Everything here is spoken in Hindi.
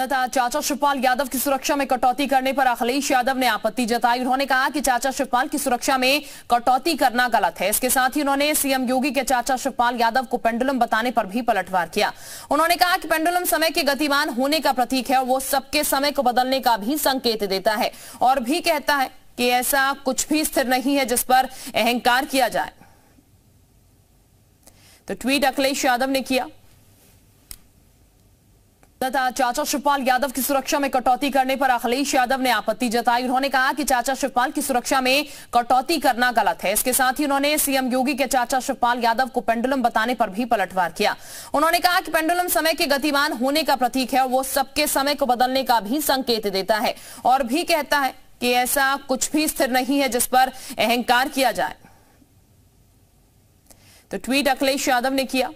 चाचा शिवपाल यादव की सुरक्षा में कटौती करने पर अखिलेश यादव ने आपत्ति जताई उन्होंने कहा कि चाचा शिवपाल की सुरक्षा में कटौती करना गलत है इसके साथ ही उन्होंने सीएम योगी के चाचा शिवपाल यादव को पेंडुलम बताने पर भी पलटवार किया उन्होंने कहा कि पेंडुलम समय के गतिमान होने का प्रतीक है और वो सबके समय को बदलने का भी संकेत देता है और भी कहता है कि ऐसा कुछ भी स्थिर नहीं है जिस पर अहंकार किया जाए तो ट्वीट अखिलेश यादव ने किया तथा चाचा शिवपाल यादव की सुरक्षा में कटौती करने पर अखिलेश यादव ने आपत्ति जताई उन्होंने कहा कि चाचा शिवपाल की सुरक्षा में कटौती करना गलत है इसके साथ ही उन्होंने सीएम योगी के चाचा शिवपाल यादव को पेंडुलम बताने पर भी पलटवार किया उन्होंने कहा कि पेंडुलम समय के गतिमान होने का प्रतीक है और वो सबके समय को बदलने का भी संकेत देता है और भी कहता है कि ऐसा कुछ भी स्थिर नहीं है जिस पर अहंकार किया जाए तो ट्वीट अखिलेश यादव ने किया